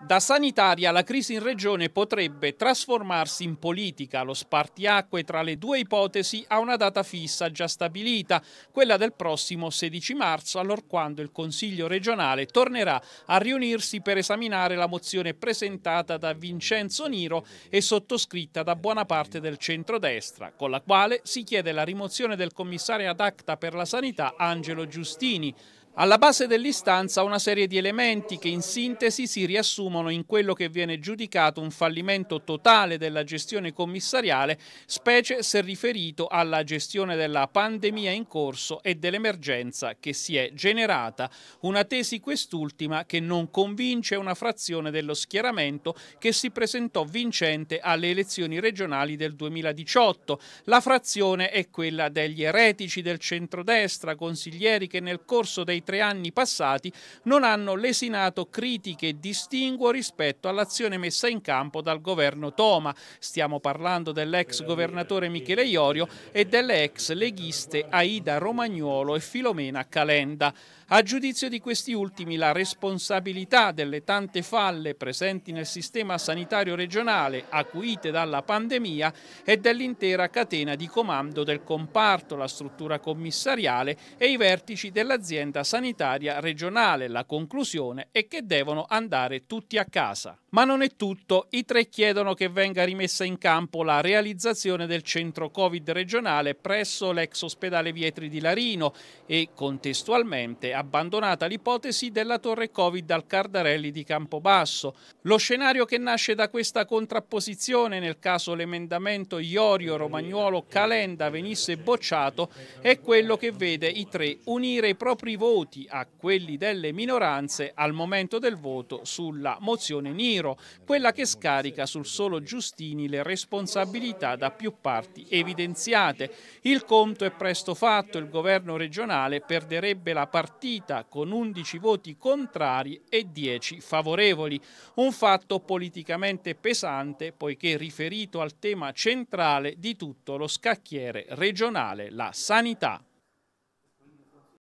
Da sanitaria la crisi in regione potrebbe trasformarsi in politica. Lo spartiacque tra le due ipotesi ha una data fissa già stabilita, quella del prossimo 16 marzo, allorquando il Consiglio regionale tornerà a riunirsi per esaminare la mozione presentata da Vincenzo Niro e sottoscritta da buona parte del centrodestra, con la quale si chiede la rimozione del commissario ad acta per la sanità Angelo Giustini. Alla base dell'istanza una serie di elementi che in sintesi si riassumono in quello che viene giudicato un fallimento totale della gestione commissariale, specie se riferito alla gestione della pandemia in corso e dell'emergenza che si è generata, una tesi quest'ultima che non convince una frazione dello schieramento che si presentò vincente alle elezioni regionali del 2018. La frazione è quella degli eretici del centrodestra, consiglieri che nel corso dei tre anni passati non hanno lesinato critiche e distinguo rispetto all'azione messa in campo dal governo Toma. Stiamo parlando dell'ex governatore Michele Iorio e delle ex leghiste Aida Romagnuolo e Filomena Calenda. A giudizio di questi ultimi la responsabilità delle tante falle presenti nel sistema sanitario regionale acuite dalla pandemia è dell'intera catena di comando del comparto, la struttura commissariale e i vertici dell'azienda sanitaria regionale. La conclusione è che devono andare tutti a casa. Ma non è tutto, i tre chiedono che venga rimessa in campo la realizzazione del centro Covid regionale presso l'ex ospedale Vietri di Larino e contestualmente abbandonata l'ipotesi della torre Covid al Cardarelli di Campobasso. Lo scenario che nasce da questa contrapposizione nel caso l'emendamento Iorio Romagnuolo Calenda venisse bocciato è quello che vede i tre unire i propri voti voti a quelli delle minoranze al momento del voto sulla mozione Niro, quella che scarica sul solo Giustini le responsabilità da più parti evidenziate. Il conto è presto fatto, il governo regionale perderebbe la partita con 11 voti contrari e 10 favorevoli, un fatto politicamente pesante poiché riferito al tema centrale di tutto lo scacchiere regionale, la sanità.